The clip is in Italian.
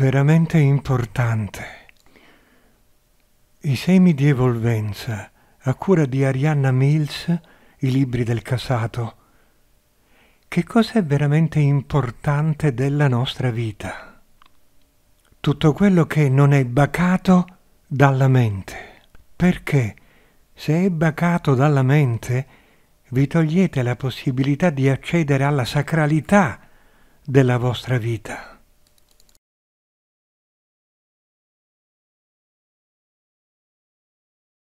veramente importante. I semi di evolvenza a cura di Arianna Mills, i libri del casato. Che cosa è veramente importante della nostra vita? Tutto quello che non è bacato dalla mente. Perché se è bacato dalla mente, vi togliete la possibilità di accedere alla sacralità della vostra vita.